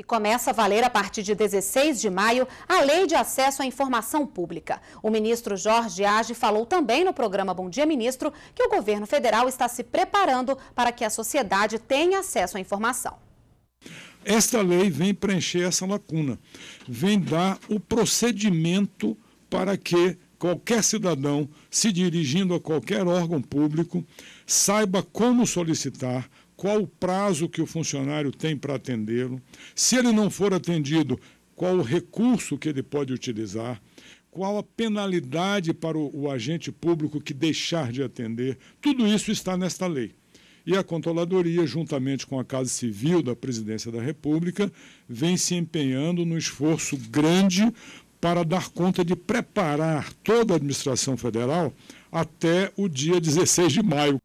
E começa a valer a partir de 16 de maio a Lei de Acesso à Informação Pública. O ministro Jorge Age falou também no programa Bom Dia Ministro que o governo federal está se preparando para que a sociedade tenha acesso à informação. Esta lei vem preencher essa lacuna, vem dar o procedimento para que qualquer cidadão, se dirigindo a qualquer órgão público, saiba como solicitar, qual o prazo que o funcionário tem para atendê-lo, se ele não for atendido, qual o recurso que ele pode utilizar, qual a penalidade para o, o agente público que deixar de atender. Tudo isso está nesta lei e a Controladoria, juntamente com a Casa Civil da Presidência da República, vem se empenhando no esforço grande para dar conta de preparar toda a administração federal até o dia 16 de maio.